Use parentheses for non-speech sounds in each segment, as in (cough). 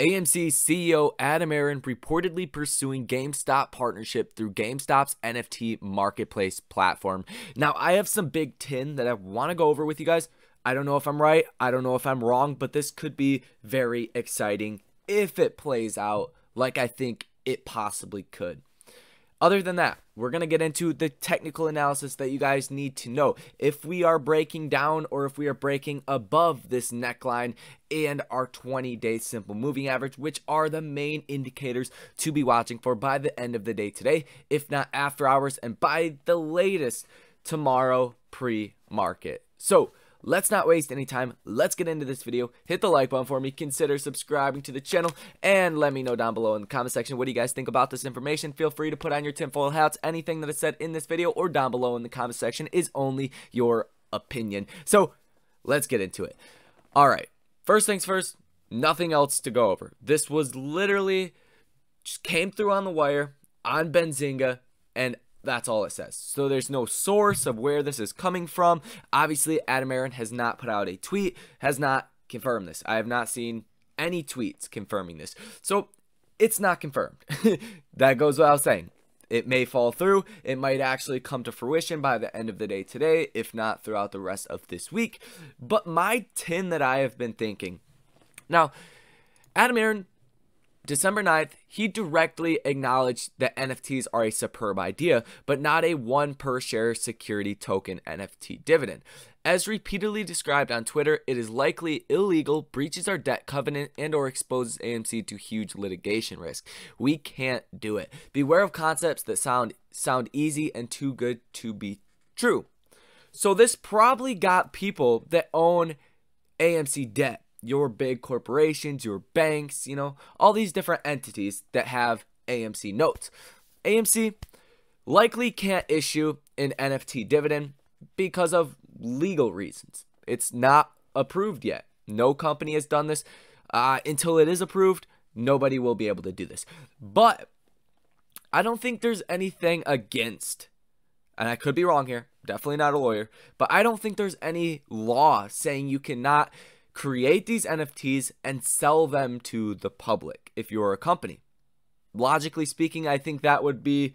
AMC CEO Adam Aaron reportedly pursuing GameStop partnership through GameStop's NFT marketplace platform. Now, I have some big 10 that I want to go over with you guys. I don't know if I'm right, I don't know if I'm wrong, but this could be very exciting if it plays out like I think it possibly could. Other than that, we're going to get into the technical analysis that you guys need to know. If we are breaking down or if we are breaking above this neckline and our 20 day simple moving average, which are the main indicators to be watching for by the end of the day today, if not after hours, and by the latest tomorrow pre market. So, let's not waste any time. Let's get into this video. Hit the like button for me. Consider subscribing to the channel. And let me know down below in the comment section what do you guys think about this information. Feel free to put on your tinfoil hats. Anything that is said in this video or down below in the comment section is only your opinion. So let's get into it. All right. First things first, nothing else to go over. This was literally just came through on the wire on Benzinga and that's all it says. So there's no source of where this is coming from. Obviously, Adam Aaron has not put out a tweet, has not confirmed this. I have not seen any tweets confirming this. So it's not confirmed. (laughs) that goes without saying. It may fall through. It might actually come to fruition by the end of the day today, if not throughout the rest of this week. But my 10 that I have been thinking. Now, Adam Aaron December 9th, he directly acknowledged that NFTs are a superb idea, but not a one per share security token NFT dividend. As repeatedly described on Twitter, it is likely illegal, breaches our debt covenant, and or exposes AMC to huge litigation risk. We can't do it. Beware of concepts that sound sound easy and too good to be true. So this probably got people that own AMC debt your big corporations, your banks, you know, all these different entities that have AMC notes. AMC likely can't issue an NFT dividend because of legal reasons. It's not approved yet. No company has done this. Uh, until it is approved, nobody will be able to do this. But I don't think there's anything against, and I could be wrong here, definitely not a lawyer, but I don't think there's any law saying you cannot create these NFTs and sell them to the public if you're a company. Logically speaking, I think that would be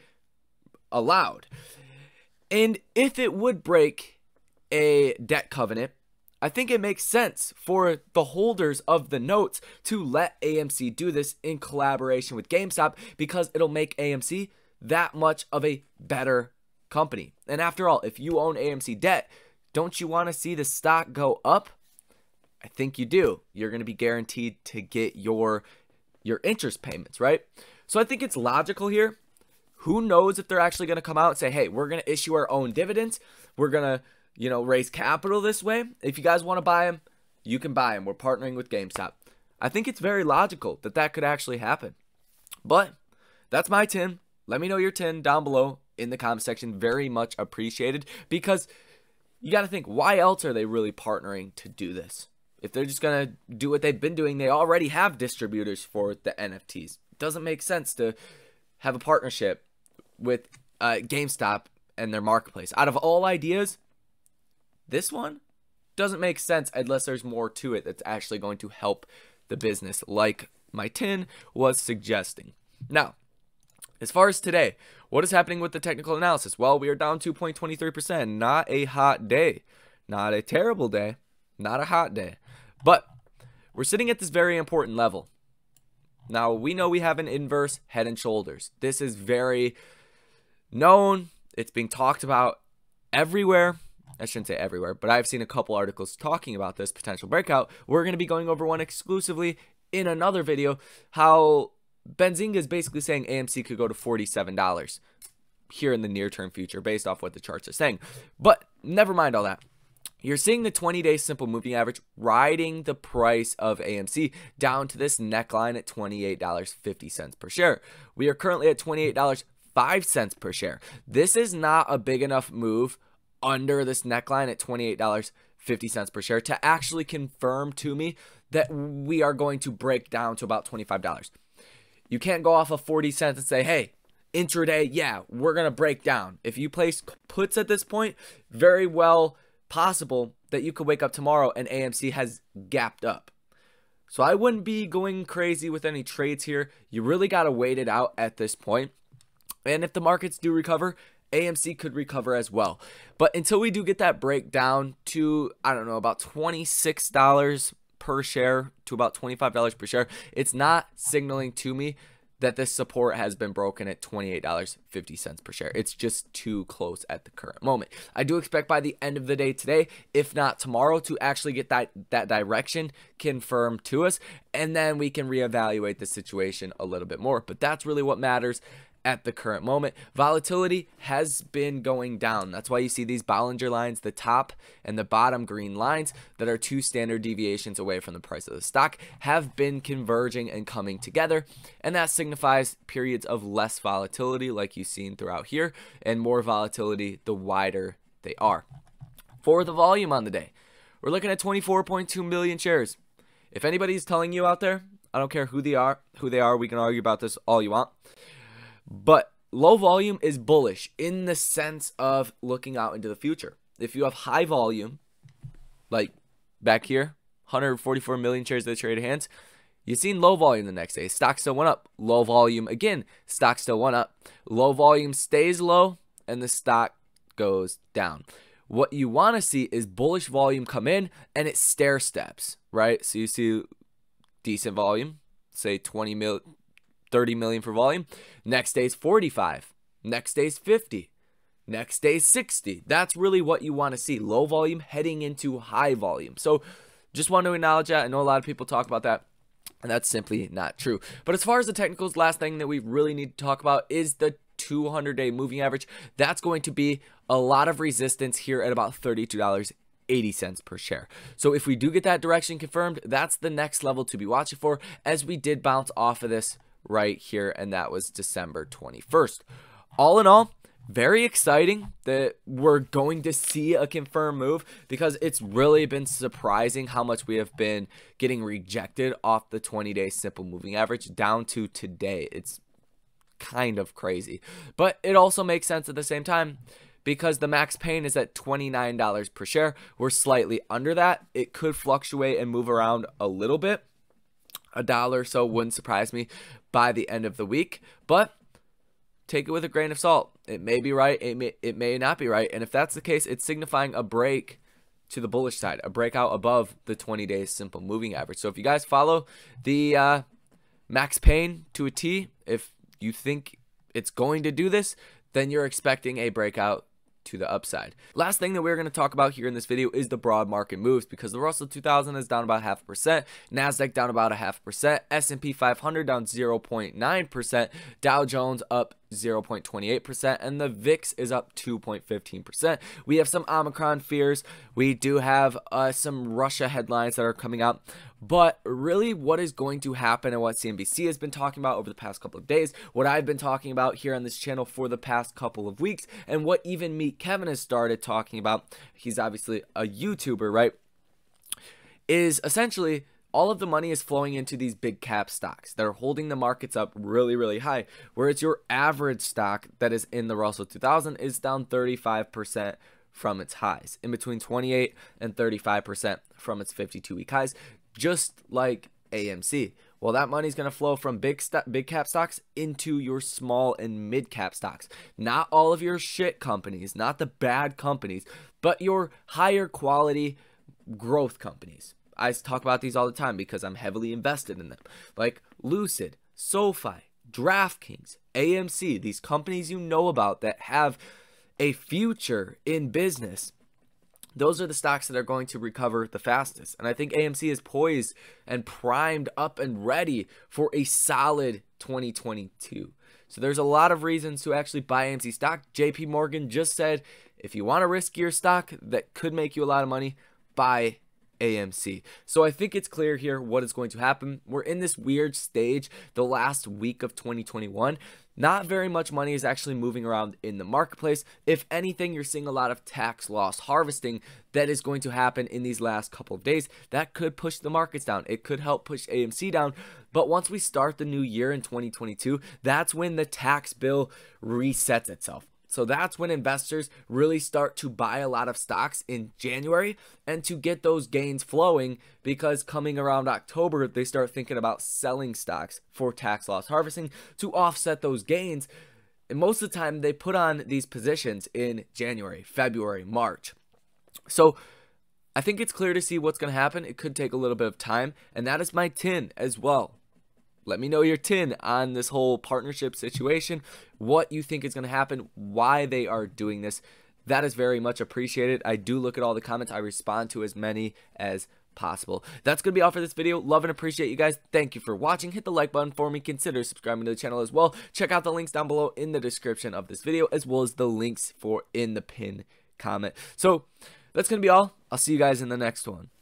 allowed. And if it would break a debt covenant, I think it makes sense for the holders of the notes to let AMC do this in collaboration with GameStop because it'll make AMC that much of a better company. And after all, if you own AMC debt, don't you want to see the stock go up? I think you do. You're going to be guaranteed to get your your interest payments, right? So I think it's logical here. Who knows if they're actually going to come out and say, "Hey, we're going to issue our own dividends. We're going to, you know, raise capital this way. If you guys want to buy them, you can buy them. We're partnering with GameStop." I think it's very logical that that could actually happen. But that's my 10. Let me know your 10 down below in the comment section. Very much appreciated because you got to think why else are they really partnering to do this? If they're just going to do what they've been doing, they already have distributors for the NFTs. It doesn't make sense to have a partnership with uh, GameStop and their marketplace. Out of all ideas, this one doesn't make sense unless there's more to it that's actually going to help the business, like my tin was suggesting. Now, as far as today, what is happening with the technical analysis? Well, we are down 2.23%. Not a hot day, not a terrible day, not a hot day. But we're sitting at this very important level. Now, we know we have an inverse head and shoulders. This is very known. It's being talked about everywhere. I shouldn't say everywhere, but I've seen a couple articles talking about this potential breakout. We're going to be going over one exclusively in another video, how Benzinga is basically saying AMC could go to $47 here in the near-term future based off what the charts are saying. But never mind all that. You're seeing the 20 day simple moving average riding the price of AMC down to this neckline at $28.50 per share. We are currently at $28.05 per share. This is not a big enough move under this neckline at $28.50 per share to actually confirm to me that we are going to break down to about $25. You can't go off of 40 cents and say, hey, intraday, yeah, we're going to break down. If you place puts at this point, very well possible that you could wake up tomorrow and AMC has gapped up. So I wouldn't be going crazy with any trades here. You really got to wait it out at this point. And if the markets do recover, AMC could recover as well. But until we do get that break down to, I don't know, about $26 per share to about $25 per share, it's not signaling to me that this support has been broken at $28.50 per share. It's just too close at the current moment. I do expect by the end of the day today, if not tomorrow, to actually get that, that direction confirmed to us, and then we can reevaluate the situation a little bit more. But that's really what matters at the current moment. Volatility has been going down. That's why you see these Bollinger lines, the top and the bottom green lines that are two standard deviations away from the price of the stock have been converging and coming together. And that signifies periods of less volatility like you've seen throughout here and more volatility the wider they are. For the volume on the day, we're looking at 24.2 million shares. If anybody's telling you out there, I don't care who they are, who they are, we can argue about this all you want. But low volume is bullish in the sense of looking out into the future. If you have high volume, like back here, 144 million shares that traded hands, you've seen low volume the next day. Stock still went up. Low volume again. Stock still went up. Low volume stays low and the stock goes down. What you want to see is bullish volume come in and it stair steps, right? So you see decent volume, say 20 mil 30 million for volume. Next day's 45. Next day's 50. Next day's 60. That's really what you want to see. Low volume heading into high volume. So just want to acknowledge that. I know a lot of people talk about that. And that's simply not true. But as far as the technicals, last thing that we really need to talk about is the 200 day moving average. That's going to be a lot of resistance here at about $32.80 per share. So if we do get that direction confirmed, that's the next level to be watching for as we did bounce off of this right here, and that was December 21st. All in all, very exciting that we're going to see a confirmed move because it's really been surprising how much we have been getting rejected off the 20 day simple moving average down to today. It's kind of crazy, but it also makes sense at the same time because the max pain is at $29 per share. We're slightly under that. It could fluctuate and move around a little bit. A dollar or so wouldn't surprise me, by the end of the week. But take it with a grain of salt. It may be right, it may, it may not be right. And if that's the case, it's signifying a break to the bullish side, a breakout above the 20 day simple moving average. So if you guys follow the uh, Max Payne to a T, if you think it's going to do this, then you're expecting a breakout to the upside. Last thing that we're going to talk about here in this video is the broad market moves because the Russell 2000 is down about half percent, Nasdaq down about a half percent, S&P 500 down 0.9 percent, Dow Jones up 0.28% and the VIX is up 2.15%. We have some Omicron fears. We do have uh, some Russia headlines that are coming out. But really, what is going to happen and what CNBC has been talking about over the past couple of days, what I've been talking about here on this channel for the past couple of weeks, and what even me, Kevin, has started talking about. He's obviously a YouTuber, right? Is essentially all of the money is flowing into these big cap stocks that are holding the markets up really, really high. Whereas your average stock that is in the Russell 2000 is down 35% from its highs, in between 28 and 35% from its 52 week highs just like AMC. Well, that money's going to flow from big st- big cap stocks into your small and mid cap stocks. Not all of your shit companies, not the bad companies, but your higher quality growth companies. I talk about these all the time because I'm heavily invested in them. Like Lucid, SoFi, DraftKings, AMC, these companies you know about that have a future in business those are the stocks that are going to recover the fastest. And I think AMC is poised and primed up and ready for a solid 2022. So there's a lot of reasons to actually buy AMC stock. JP Morgan just said if you want a riskier stock that could make you a lot of money, buy AMC. So I think it's clear here what is going to happen. We're in this weird stage the last week of 2021. Not very much money is actually moving around in the marketplace. If anything, you're seeing a lot of tax loss harvesting that is going to happen in these last couple of days. That could push the markets down. It could help push AMC down. But once we start the new year in 2022, that's when the tax bill resets itself. So that's when investors really start to buy a lot of stocks in January and to get those gains flowing because coming around October, they start thinking about selling stocks for tax loss harvesting to offset those gains. And most of the time, they put on these positions in January, February, March. So I think it's clear to see what's going to happen. It could take a little bit of time, and that is my tin as well. Let me know your tin on this whole partnership situation, what you think is going to happen, why they are doing this. That is very much appreciated. I do look at all the comments. I respond to as many as possible. That's going to be all for this video. Love and appreciate you guys. Thank you for watching. Hit the like button for me. Consider subscribing to the channel as well. Check out the links down below in the description of this video as well as the links for in the pin comment. So that's going to be all. I'll see you guys in the next one.